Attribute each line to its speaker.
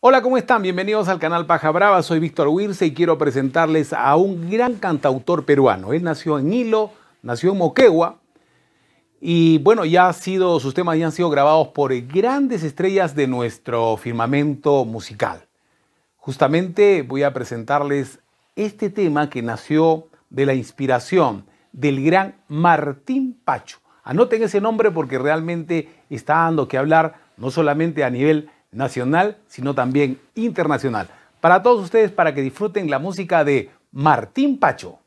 Speaker 1: Hola, ¿cómo están? Bienvenidos al canal Paja Brava. Soy Víctor Huirse y quiero presentarles a un gran cantautor peruano. Él nació en Hilo, nació en Moquegua. Y bueno, ya ha sido, sus temas ya han sido grabados por grandes estrellas de nuestro firmamento musical. Justamente voy a presentarles este tema que nació de la inspiración del gran Martín Pacho. Anoten ese nombre porque realmente está dando que hablar no solamente a nivel nacional, sino también internacional. Para todos ustedes, para que disfruten la música de Martín Pacho.